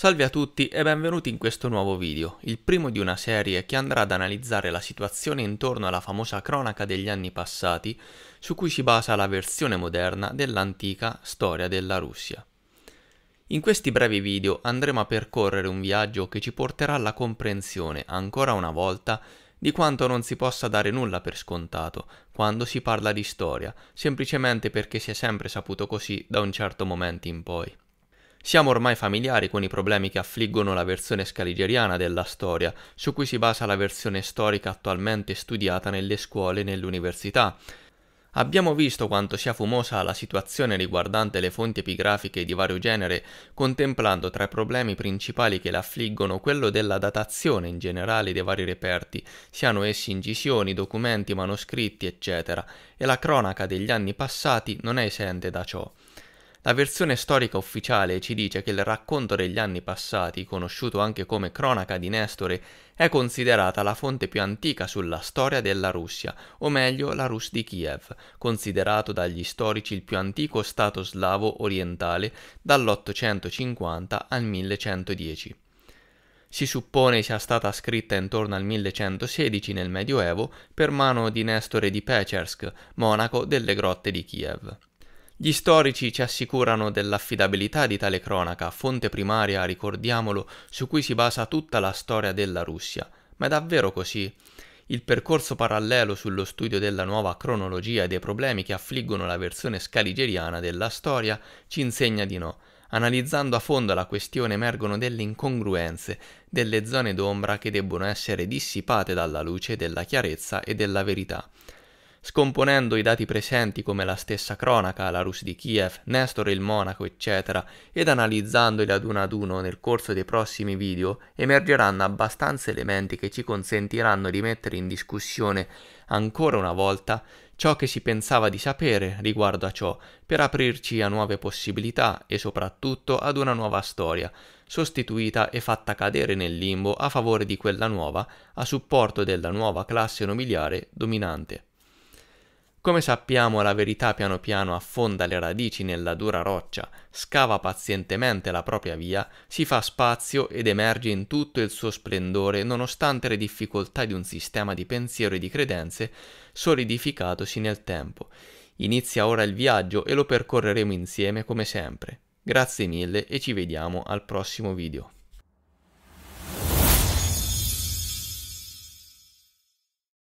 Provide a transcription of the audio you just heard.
Salve a tutti e benvenuti in questo nuovo video, il primo di una serie che andrà ad analizzare la situazione intorno alla famosa cronaca degli anni passati su cui si basa la versione moderna dell'antica storia della Russia. In questi brevi video andremo a percorrere un viaggio che ci porterà alla comprensione, ancora una volta, di quanto non si possa dare nulla per scontato quando si parla di storia, semplicemente perché si è sempre saputo così da un certo momento in poi. Siamo ormai familiari con i problemi che affliggono la versione scaligeriana della storia, su cui si basa la versione storica attualmente studiata nelle scuole e nell'università. Abbiamo visto quanto sia fumosa la situazione riguardante le fonti epigrafiche di vario genere, contemplando tra i problemi principali che le affliggono quello della datazione in generale dei vari reperti, siano essi incisioni, documenti, manoscritti, eccetera, e la cronaca degli anni passati non è esente da ciò. La versione storica ufficiale ci dice che il racconto degli anni passati, conosciuto anche come Cronaca di Nestore, è considerata la fonte più antica sulla storia della Russia, o meglio la Rus di Kiev, considerato dagli storici il più antico stato slavo orientale dall'850 al 1110. Si suppone sia stata scritta intorno al 1116 nel Medioevo per mano di Nestore di Pechersk, monaco delle grotte di Kiev. Gli storici ci assicurano dell'affidabilità di tale cronaca, fonte primaria, ricordiamolo, su cui si basa tutta la storia della Russia. Ma è davvero così? Il percorso parallelo sullo studio della nuova cronologia e dei problemi che affliggono la versione scaligeriana della storia ci insegna di no. Analizzando a fondo la questione emergono delle incongruenze, delle zone d'ombra che debbono essere dissipate dalla luce della chiarezza e della verità scomponendo i dati presenti come la stessa cronaca, la Rus di Kiev, Nestor il Monaco, eccetera, ed analizzandoli ad uno ad uno nel corso dei prossimi video, emergeranno abbastanza elementi che ci consentiranno di mettere in discussione ancora una volta ciò che si pensava di sapere riguardo a ciò, per aprirci a nuove possibilità e soprattutto ad una nuova storia, sostituita e fatta cadere nel limbo a favore di quella nuova, a supporto della nuova classe nobiliare dominante. Come sappiamo, la verità piano piano affonda le radici nella dura roccia, scava pazientemente la propria via, si fa spazio ed emerge in tutto il suo splendore nonostante le difficoltà di un sistema di pensiero e di credenze solidificatosi nel tempo. Inizia ora il viaggio e lo percorreremo insieme come sempre. Grazie mille e ci vediamo al prossimo video.